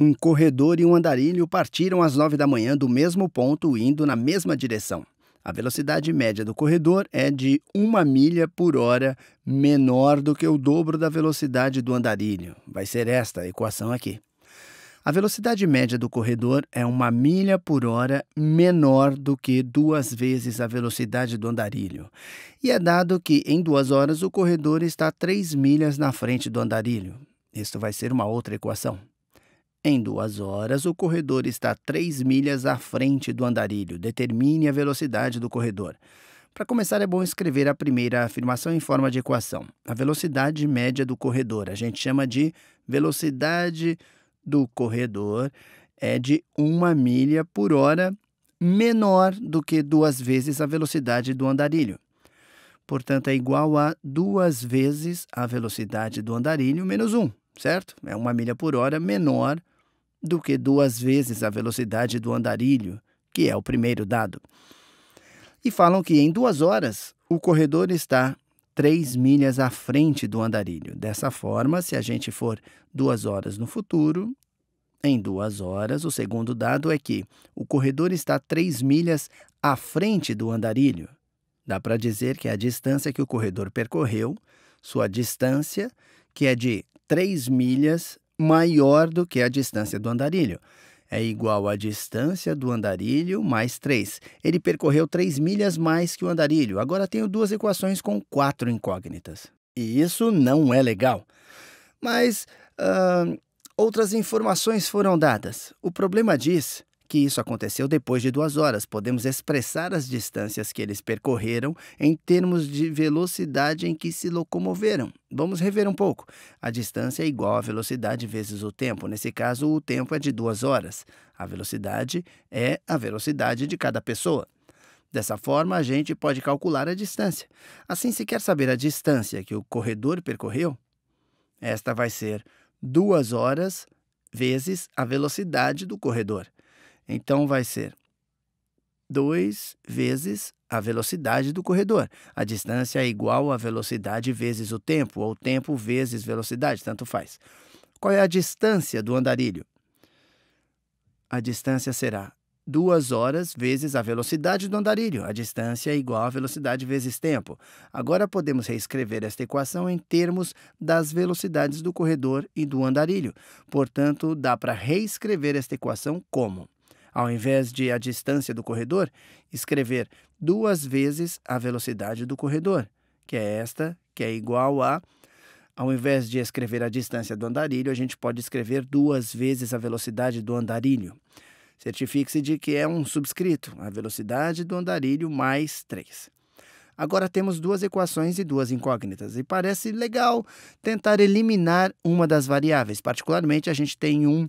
Um corredor e um andarilho partiram às nove da manhã do mesmo ponto, indo na mesma direção. A velocidade média do corredor é de uma milha por hora, menor do que o dobro da velocidade do andarilho. Vai ser esta a equação aqui. A velocidade média do corredor é uma milha por hora menor do que duas vezes a velocidade do andarilho. E é dado que, em duas horas, o corredor está três milhas na frente do andarilho. Isto vai ser uma outra equação. Em duas horas, o corredor está três milhas à frente do andarilho. Determine a velocidade do corredor. Para começar, é bom escrever a primeira afirmação em forma de equação. A velocidade média do corredor, a gente chama de velocidade do corredor, é de uma milha por hora menor do que duas vezes a velocidade do andarilho. Portanto, é igual a duas vezes a velocidade do andarilho menos um, certo? É uma milha por hora menor do que duas vezes a velocidade do andarilho, que é o primeiro dado. E falam que em duas horas o corredor está três milhas à frente do andarilho. Dessa forma, se a gente for duas horas no futuro, em duas horas, o segundo dado é que o corredor está três milhas à frente do andarilho. Dá para dizer que é a distância que o corredor percorreu, sua distância, que é de 3 milhas, maior do que a distância do andarilho. É igual à distância do andarilho mais 3. Ele percorreu 3 milhas mais que o andarilho. Agora tenho duas equações com quatro incógnitas. E isso não é legal. Mas uh, outras informações foram dadas. O problema diz que isso aconteceu depois de duas horas. Podemos expressar as distâncias que eles percorreram em termos de velocidade em que se locomoveram. Vamos rever um pouco. A distância é igual à velocidade vezes o tempo. Nesse caso, o tempo é de duas horas. A velocidade é a velocidade de cada pessoa. Dessa forma, a gente pode calcular a distância. Assim, se quer saber a distância que o corredor percorreu, esta vai ser duas horas vezes a velocidade do corredor. Então vai ser 2 vezes a velocidade do corredor. A distância é igual à velocidade vezes o tempo, ou tempo vezes velocidade, tanto faz. Qual é a distância do andarilho? A distância será 2 horas vezes a velocidade do andarilho. A distância é igual à velocidade vezes tempo. Agora podemos reescrever esta equação em termos das velocidades do corredor e do andarilho. Portanto, dá para reescrever esta equação como ao invés de a distância do corredor, escrever duas vezes a velocidade do corredor, que é esta, que é igual a. Ao invés de escrever a distância do andarilho, a gente pode escrever duas vezes a velocidade do andarilho. Certifique-se de que é um subscrito, a velocidade do andarilho mais 3. Agora temos duas equações e duas incógnitas, e parece legal tentar eliminar uma das variáveis. Particularmente, a gente tem um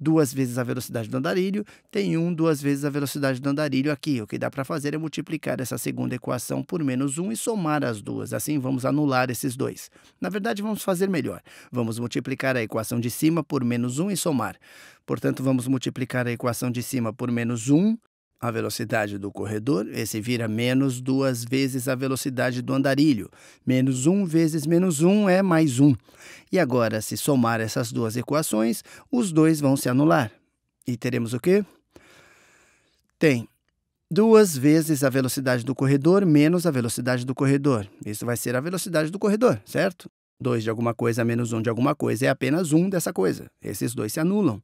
duas vezes a velocidade do andarilho, tem um, duas vezes a velocidade do andarilho aqui. O que dá para fazer é multiplicar essa segunda equação por menos um e somar as duas. Assim, vamos anular esses dois. Na verdade, vamos fazer melhor. Vamos multiplicar a equação de cima por menos um e somar. Portanto, vamos multiplicar a equação de cima por menos 1 a velocidade do corredor, esse vira menos duas vezes a velocidade do andarilho. Menos um vezes menos um é mais Um. E agora, se somar essas duas equações, os dois vão se anular. E teremos o quê? Tem duas vezes a velocidade do corredor menos a velocidade do corredor. Isso vai ser a velocidade do corredor, certo? 2 de alguma coisa menos 1 um de alguma coisa é apenas 1 um dessa coisa. Esses dois se anulam.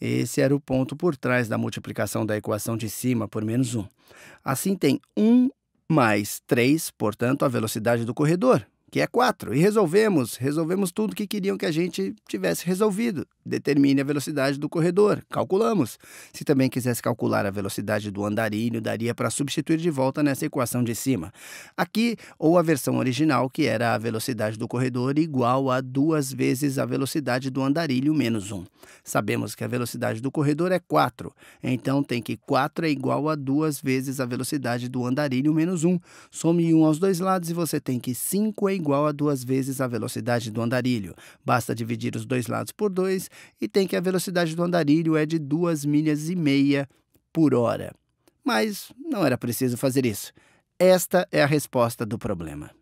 Esse era o ponto por trás da multiplicação da equação de cima por menos 1. Assim tem 1 mais 3, portanto, a velocidade do corredor, que é 4. E resolvemos, resolvemos tudo que queriam que a gente tivesse resolvido determine a velocidade do corredor. Calculamos. Se também quisesse calcular a velocidade do andarilho, daria para substituir de volta nessa equação de cima. Aqui, ou a versão original, que era a velocidade do corredor igual a duas vezes a velocidade do andarilho menos 1. Sabemos que a velocidade do corredor é 4, então tem que 4 é igual a duas vezes a velocidade do andarilho menos 1. Some 1 aos dois lados e você tem que 5 é igual a duas vezes a velocidade do andarilho. Basta dividir os dois lados por 2 e tem que a velocidade do andarilho é de duas milhas e meia por hora. Mas não era preciso fazer isso. Esta é a resposta do problema.